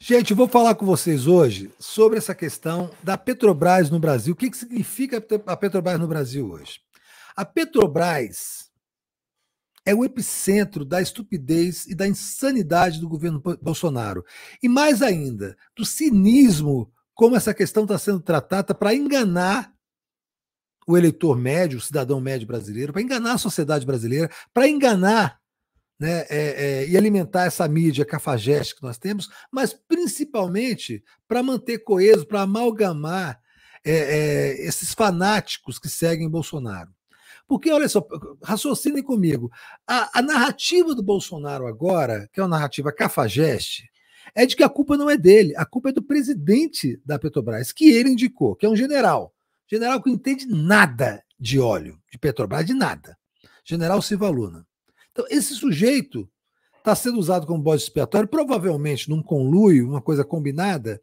Gente, eu vou falar com vocês hoje sobre essa questão da Petrobras no Brasil. O que, que significa a Petrobras no Brasil hoje? A Petrobras é o epicentro da estupidez e da insanidade do governo Bolsonaro. E mais ainda, do cinismo como essa questão está sendo tratada para enganar o eleitor médio, o cidadão médio brasileiro, para enganar a sociedade brasileira, para enganar né, é, é, e alimentar essa mídia cafajeste que nós temos, mas principalmente para manter coeso, para amalgamar é, é, esses fanáticos que seguem Bolsonaro. Porque, olha só, raciocinem comigo, a, a narrativa do Bolsonaro agora, que é uma narrativa cafajeste, é de que a culpa não é dele, a culpa é do presidente da Petrobras, que ele indicou, que é um general. General que não entende nada de óleo, de Petrobras, de nada. General Silva Luna. Então, esse sujeito está sendo usado como bode expiatório, provavelmente num conluio, uma coisa combinada,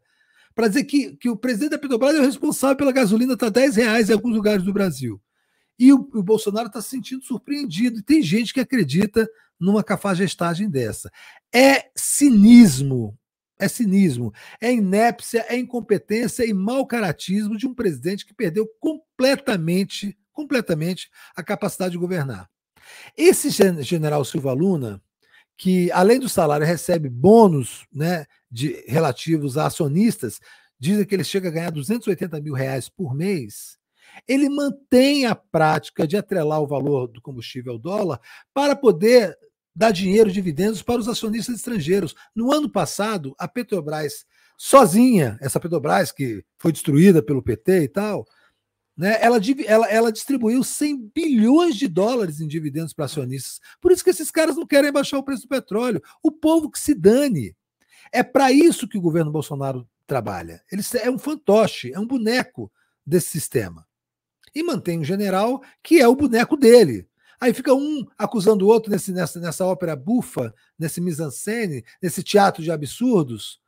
para dizer que, que o presidente da Petrobras é o responsável pela gasolina estar tá 10 reais em alguns lugares do Brasil. E o, o Bolsonaro está se sentindo surpreendido. E tem gente que acredita numa cafajestagem dessa. É cinismo é cinismo, é inépcia, é incompetência e mau caratismo de um presidente que perdeu completamente, completamente a capacidade de governar. Esse general Silva Luna, que além do salário recebe bônus né, de, relativos a acionistas, dizem que ele chega a ganhar 280 mil reais por mês, ele mantém a prática de atrelar o valor do combustível ao dólar para poder dar dinheiro, dividendos para os acionistas estrangeiros. No ano passado, a Petrobras sozinha, essa Petrobras que foi destruída pelo PT e tal, né? Ela, ela, ela distribuiu 100 bilhões de dólares em dividendos para acionistas. Por isso que esses caras não querem baixar o preço do petróleo. O povo que se dane. É para isso que o governo Bolsonaro trabalha. Ele é um fantoche, é um boneco desse sistema. E mantém um general que é o boneco dele. Aí fica um acusando o outro nesse, nessa, nessa ópera bufa, nesse mise-en-scène, nesse teatro de absurdos,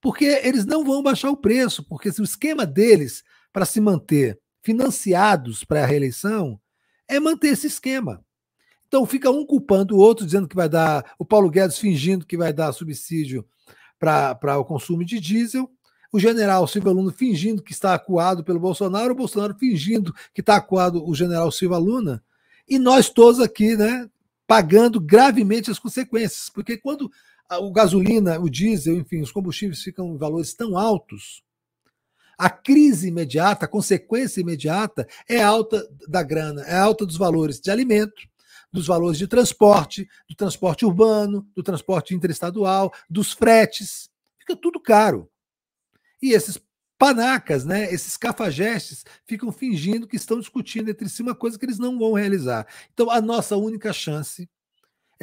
porque eles não vão baixar o preço, porque se o esquema deles para se manter financiados para a reeleição é manter esse esquema. Então fica um culpando o outro, dizendo que vai dar. O Paulo Guedes fingindo que vai dar subsídio para o consumo de diesel. O general Silva Luna fingindo que está acuado pelo Bolsonaro, o Bolsonaro fingindo que está acuado o general Silva Luna, e nós todos aqui, né, pagando gravemente as consequências, porque quando o gasolina, o diesel, enfim, os combustíveis ficam em valores tão altos, a crise imediata, a consequência imediata é alta da grana, é alta dos valores de alimento, dos valores de transporte, do transporte urbano, do transporte interestadual, dos fretes. Fica tudo caro. E esses panacas, né, esses cafajestes, ficam fingindo que estão discutindo entre si uma coisa que eles não vão realizar. Então, a nossa única chance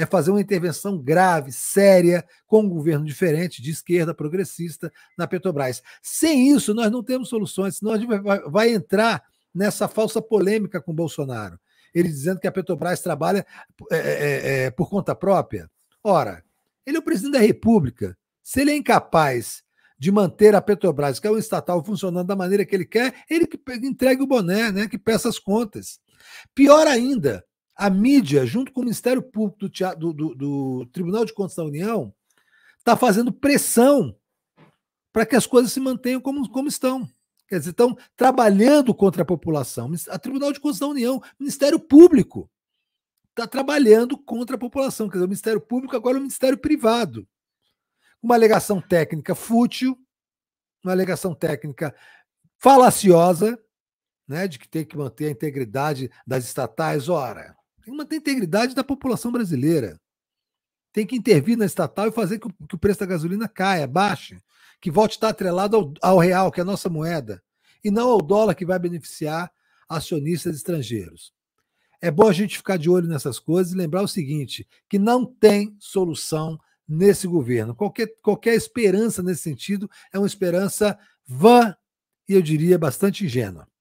é fazer uma intervenção grave, séria, com um governo diferente, de esquerda, progressista, na Petrobras. Sem isso, nós não temos soluções, senão a gente vai, vai entrar nessa falsa polêmica com Bolsonaro. Ele dizendo que a Petrobras trabalha é, é, é, é, por conta própria. Ora, ele é o presidente da República. Se ele é incapaz de manter a Petrobras, que é um estatal funcionando da maneira que ele quer, ele que entregue o boné, né, que peça as contas. Pior ainda, a mídia, junto com o Ministério Público do, Teatro, do, do, do Tribunal de Contas da União, está fazendo pressão para que as coisas se mantenham como, como estão. Quer dizer, estão trabalhando contra a população. A Tribunal de Contas da União, Ministério Público, está trabalhando contra a população. Quer dizer, o Ministério Público agora é o Ministério Privado. Uma alegação técnica fútil, uma alegação técnica falaciosa, né, de que tem que manter a integridade das estatais. Ora, tem que manter a integridade da população brasileira. Tem que intervir na estatal e fazer que o, que o preço da gasolina caia, baixe, que volte a estar atrelado ao, ao real, que é a nossa moeda, e não ao dólar que vai beneficiar acionistas estrangeiros. É bom a gente ficar de olho nessas coisas e lembrar o seguinte: que não tem solução nesse governo. Qualquer, qualquer esperança nesse sentido é uma esperança vã e eu diria bastante ingênua.